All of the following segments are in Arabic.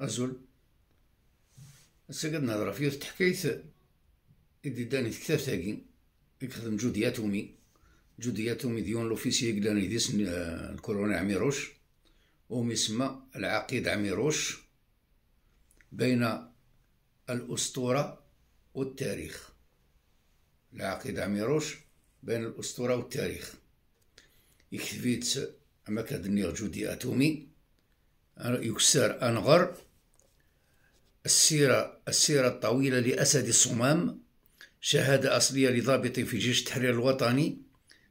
أزول هسا نهضر في حكاية إدي داني كتاب ثاقي يخدم جودية تومي جودية تومي ديون لوفيسي قداني ديس آه، الكورونا عميروش ومي يسمى العقيد عميروش بين الأسطورة والتاريخ العقيد عميروش بين الأسطورة والتاريخ يكتفيت أما كدنيغ جودي أتومي يكسر أنغر السيرة السيرة الطويلة لأسد الصمام شهادة أصلية لضابط في جيش التحرير الوطني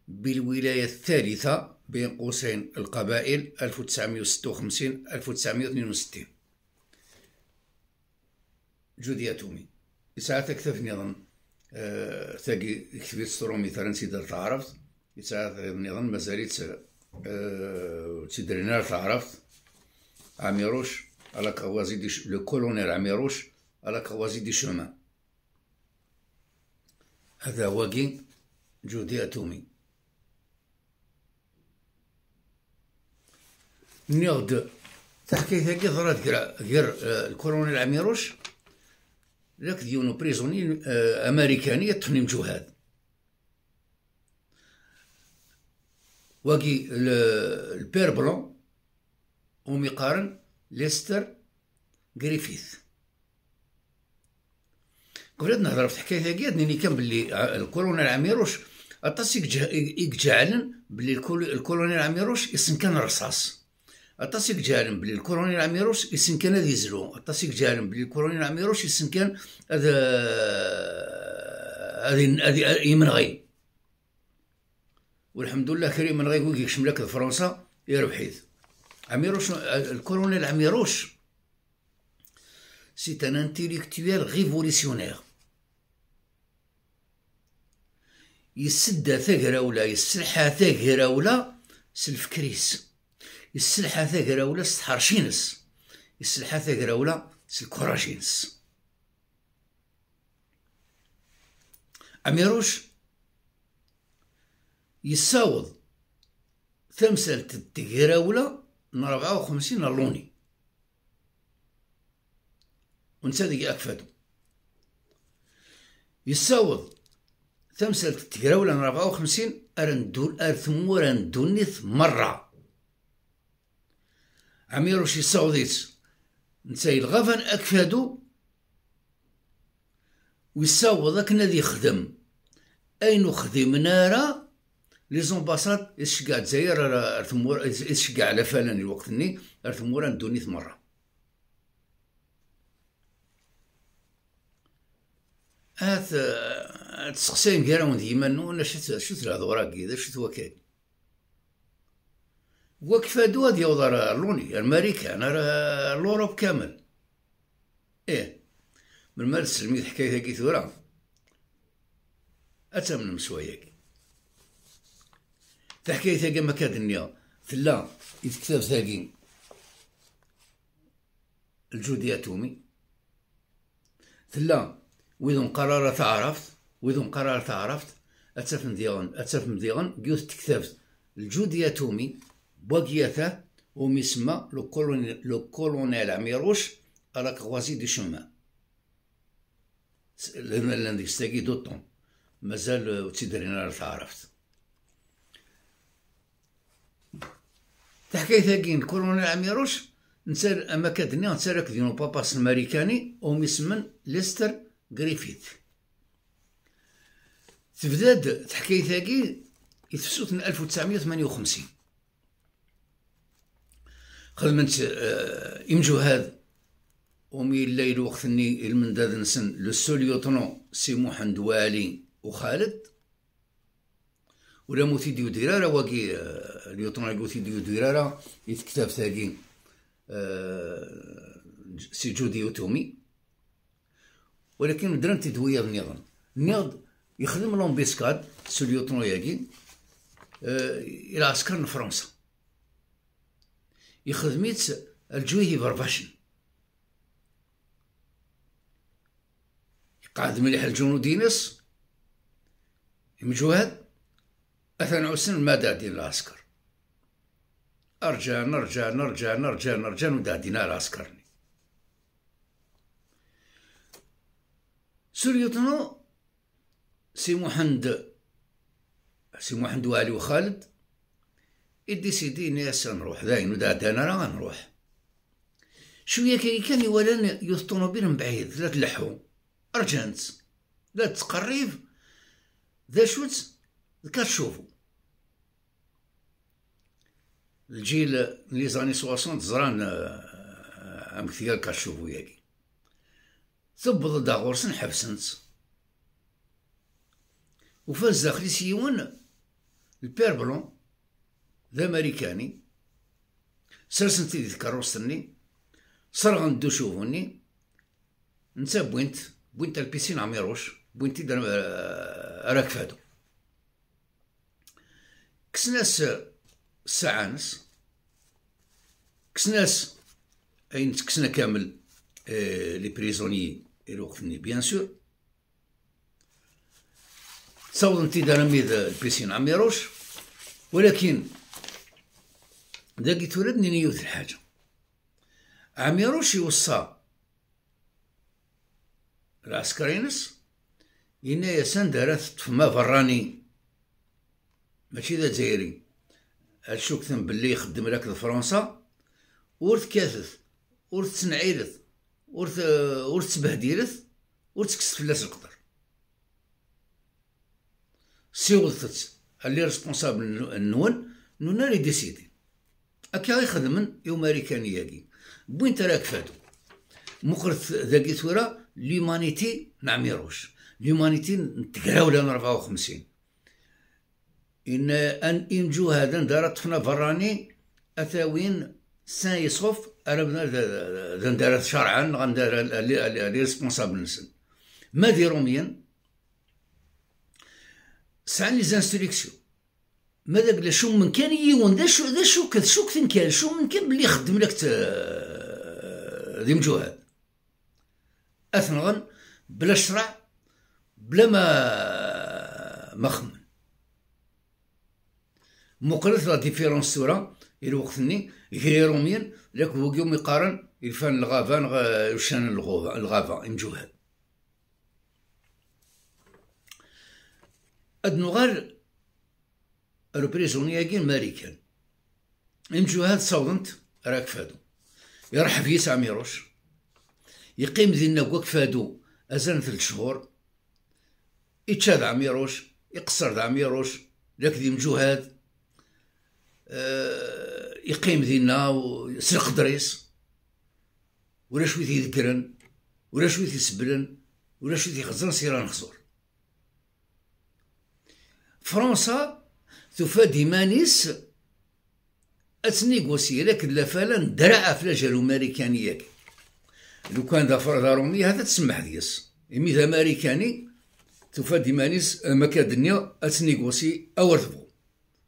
بالولاية الثالثة بين قوسين القبائل 1956 1962 جوديا تومي ساعات كتفني ظن أه تاقي كتبت سترومي ترى نسيدر تعرفت ساعات نظن مازاليت أه تدرينا تعرفت عميروش à la croisée du le colonel Amirouche à la croisée du chemin. هذا واقي جودي أتومي نيغد تحكي هاكي ضرات غير آه، الكولونيل عميروش لك ديونو بريزوني آه، أمريكانية تخني جهاد واقي البير بلون ومقارن ليستر جريفيث قبل نهضر في الحكايه هذه نيني كان باللي الكولونيل عميروش اطاس جعلن باللي الكولونيل عميروش كان الرصاص اطاس جعلن باللي الكولونيل عميروش اسم كان ديزلو اطاس يكجعلن باللي الكولونيل عميروش يسنكن هذا هذا غي والحمد لله كريم من غير يشملك فرنسا يربحيث عميروش الكولونيل عميروش سي ان انتيليكتويل ريفوليسيونير يسد ثغراولا يسلحها ثغراولا سلف كريس يسلحها ثغراولا سحرشينس يسلحها ثغراولا سكوراجينس عميروش يساوض ثمسلت الثغراولا من وخمسين اللوني ونصدق أكفادو يساوض تمثل تقراولا من 54 أرندول أرثمو أرندونيث مرة شي يساوضيس نتاي الغفن أكفادو ويساوض أكنا ذي خدم أين خدمنا راه لي زومباساد يشجع الجزائر راه يشجع على فلان الوقت ني ارثمور ندوني ثمره مره هات غير من ديما نون شت شت الهضره كيدا شت كاين وكفا دوا ديال راه لوني الماريكان راه لوروب كامل ايه من مال تسلمي حكايه كي ثورة اتمنى مسواياك تحكي حكايتها ما كاد النيا تلا يتكتب ساكين الجودي أتومي تلا ويدون قرارة تعرفت ويدون قرارة تعرفت أتسف مديغن أتسف مديغن جوث تكتبت الجودي أتومي بوغياتا ومسمى لو كولونيل لو كولونيل عميروش راك غوازي دي شومان لان ديك ستاكي دو طون مازال تيدرينا تعرفت تحكي ثقين كورونا عميروش نسال أما كادني نسالك دينو باباس الماريكاني أو يسمن ليستر غريفيث تبداد تحكي هاكي يتفسوت من 1958 خدمت آه إمجو هذا ومي الليل وقت اني المنداد نسن لو سوليوتنو سي محمد والي وخالد ولا موتي ديو درارة واكي آه، اليوطنا موتي ديو درارة يتكتب ثاني آه، سي جودي اوتومي ولكن درن تدوية النظام النظام يخدم لهم بيسكاد سوليوطنو ياكي آه، الى عسكر فرنسا يخدميت الجويهي برباشن قاعد مليح الجنود دينس مجوهد مثلا حسن دين العسكر أرجع نرجع نرجع نرجع نرجع نودع دين العسكرني سوريتنا سي محمد سي محمد والي وخالد إدي سيدي ناس نروح داين دانا راه غنروح شوية كي كان يولان يطوموبيل من بعيد لا تلحو أرجنت لا تقريب ذا شوت كتشوفو الجيل لي زاني 60 زران ام آه، آه، كثير كاشوفو ياكي تبض دا سن حبسنت وفاز داخلي سيون البير بلون ذا امريكاني سرسنتي دي تكروستني سرغن دو شوفوني نتا بوينت بوينت البيسين عميروش بوينتي دار آه، راك فادو كسناس ساعة نص كسناس اين تكسنا كامل آه، لي بريزونيي اللي بيان سور درامي ذا البيسين عميروش ولكن داكي توردني نيوت الحاجة عميروش يوصى العسكرينس إنا يا سندرات فما فراني ماشي ذا جزائري هادشو كتن بلي يخدم لك فرنسا ورث تكاتث ورث سنعيرث ورث ورث تبهديرث ورث كسف لاس القدر سي ورثت اللي ريسبونسابل نون نونا لي ديسيدي يوم غيخدمن يوماريكانياكي بوين تراك فادو مقرث ذاكي ثورة ليمانيتي نعميروش ليمانيتي نتقراو لها 54 إن أن إنجو هذا دارت طفنا براني أثاوين سان يسخف ربنا غندار شرعا غندار ريسبونسابل نسن ما ديروميا سان لي زانستريكسيون ماذا بلا شو من كان يون ذا شو ذا شو كذا شو كثن كان شو من كان بلي خدم لك ذي مجوهد اثنغن بلا شرع بلا ما مخمن مقرت لا ديفيرونس تورا الوقتني غيروميل لك يوم يقارن يفان الغافان وشان الغوفا الغافا انجوها اد نغال البريزونيا كين ماريكان انجوها تصاودنت راك فادو يرح في ساميروش يقيم ذينا كوك فادو ازان ثلاث شهور يتشاد عميروش يقصر عميروش لك ذي مجوهاد آه، يقيم دينا ويسرق دريس ولا شويه يذكرن ولا شويه يسبلن ولا شويه يخزن سيران خزور فرنسا تفادي مانيس أتنيغوسي لكن لا فلان درع فلاجل أمريكانية لو كان دافر دارومي هذا تسمح ديس إميت أمريكاني تفاد آه، مكا دنيا أتنيغوسي أورثبو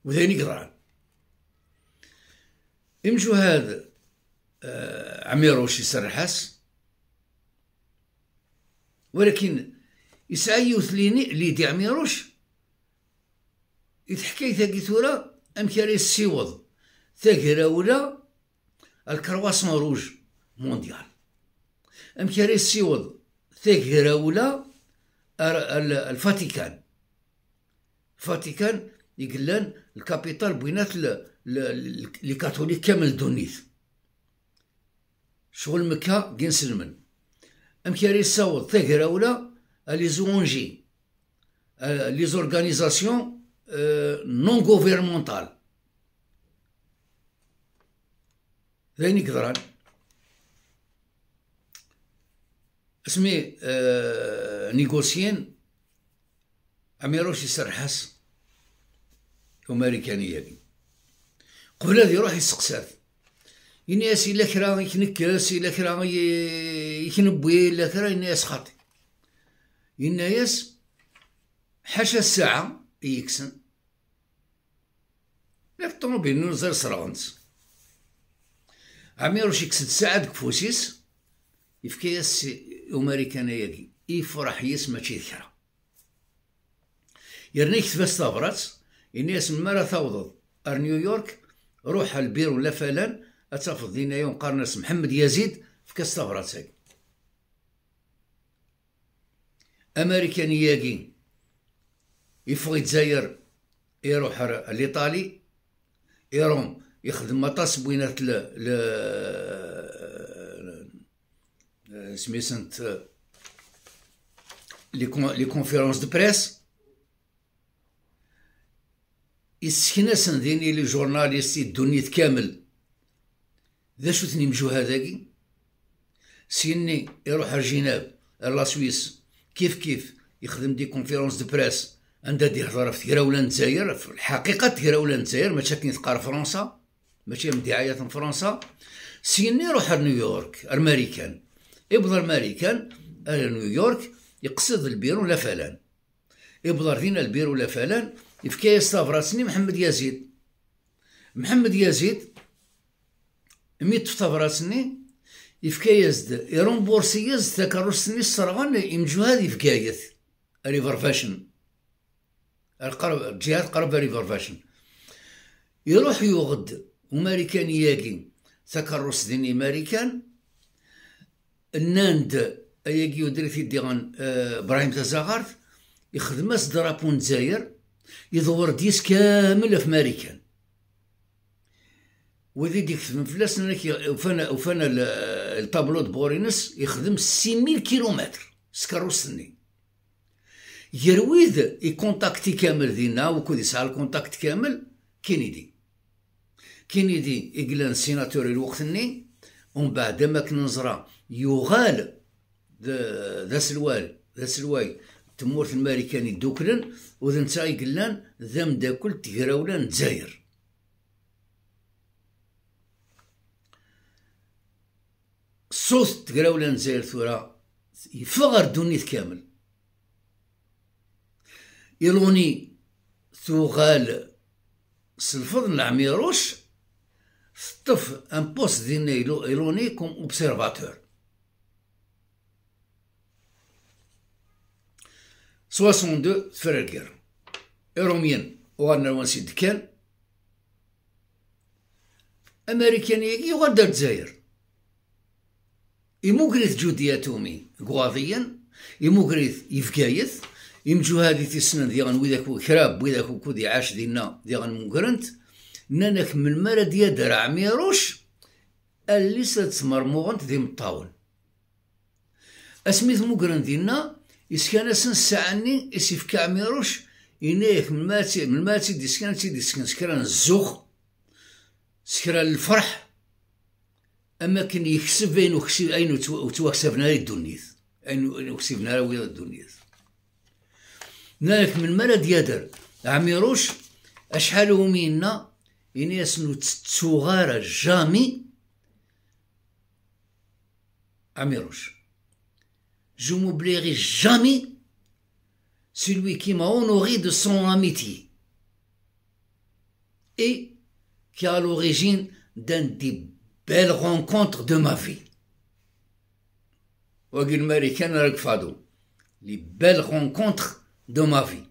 وذيني قران هذا هاد آه، عميروش يسرحس ولكن يسعى يوثليني دي عميروش يتحكي ثاقي ثورا أم كاري السيوض ثاقي راولا الكرواس روج مونديال أم كاري السيوض ثاقي راولا الفاتيكان الفاتيكان يقلان الكابيتال بينات لي كاثوليك كامل دونيس شغل مكة كي نسلمن أمك راه يصاوب ثقرة ولا لي زونجي لي زورغانيزاسيون نون غوفيرمونتال ذاني قدران اسمي نيغوسيين عميروش يسرحس الامريكانيه دي قبل هذه يروح يسقسات ينياس إلا كرا يكنكس إلا كرا يكنبوي إلا كرا ينياس خاطي ينياس حاشا الساعة يكسن لك الطوموبيل نوزر سراونت عمي روش يكسد ساعة كفوسيس يفكياس أمريكان ياكي يفرح يس ماشي ذكرى يرنيك تفاس تابرات الناس مرة ثوضض ار نيويورك روح البيرو ولا فلان اتفض دينا يوم قرنس محمد يزيد في كاس تفراتسك امريكاني ياقي يفغي تزاير يروح الايطالي يروم يخدم مطاس بوينات ل ل سميسنت لي كونفيرونس دو بريس يسكناسن ديني لي جورناليست الدنيا كامل ذا شو ثني مجو هذاكي سيني يروح لجناب لا سويس كيف كيف يخدم دي كونفيرونس دو بريس عندها دي هضره في تيرا ولا نتاير في الحقيقه تيرا ولا نتاير ماشي كي تقار فرنسا ماشي من دعايه فرنسا سيني يروح لنيويورك امريكان يبدا امريكان نيويورك يقصد البيرو لا فلان فينا البير ولا فلان يفكا يستافراسني محمد يزيد محمد يزيد مي تفتافراسني يفكا يزد بورسي يزد تكرسني السرغان يمجوهاد ريفر ريفرفاشن القرب جهات قرب ريفرفاشن يروح يغد وماريكان ياقي تكرس ديني ماريكان الناند اياقي ودريتي ديغان آه، ابراهيم تزاغرت يخدم اس درابو نتاير يدور ديس كامل في ماريكان وذي ديك فلاس وفانا وفانا الطابلو بورينس يخدم 6000 كيلومتر سكروسني يرويد يكونتاكتي كامل دينا وكود يسعى الكونتاكت كامل كينيدي كينيدي يقلان سيناتور ني ومن بعد ما كنزرا يغال ذا سلوال ذا سلوال تمورت الماريكاني دوكلن وذ نتا قلان ذم مداكل تهراولان زاير صوص تهراولان زاير ثورا يفغر دونيس كامل يلوني ثوغال سلفظ العميروش سطف ان بوست دينيلو ايلوني كوم اوبسيرفاتور 62 فرقير إيروميان وغانا وانسي دكان يجي وغادا الجزائر يموكريت جوديا تومي قواضيا يموكريت يفكايث يمجو هادي تسنن ديغن ويداك كراب ويداك كودي عاش دينا ديغن مونكرنت نانك من المرا ديا درع ميروش اللي ساتمرموغنت دي مطاول اسميت مونكرن دينا إسكان أسن سعني إسيفكا عميروش إنيك من ماتي من ماتي ديسكان تي ديسكان سكران الزوخ سكران الفرح أما كان يكسب بين وكسب أين وتوكسبنا الدنيث أين وكسبنا ويا الدنيث نالك من مالا ديادر عميروش أشحال ومينا إني أسنو تتوغار جامي عميروش je m'oublierai jamais celui qui m'a honoré de son amitié et qui a l'origine d'une des belles rencontres de ma vie. Les belles rencontres de ma vie.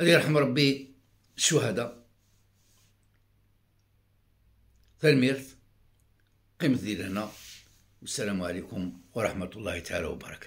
اللي يرحم ربي الشهداء قمت ديال هنا والسلام عليكم ورحمة الله تعالى وبركاته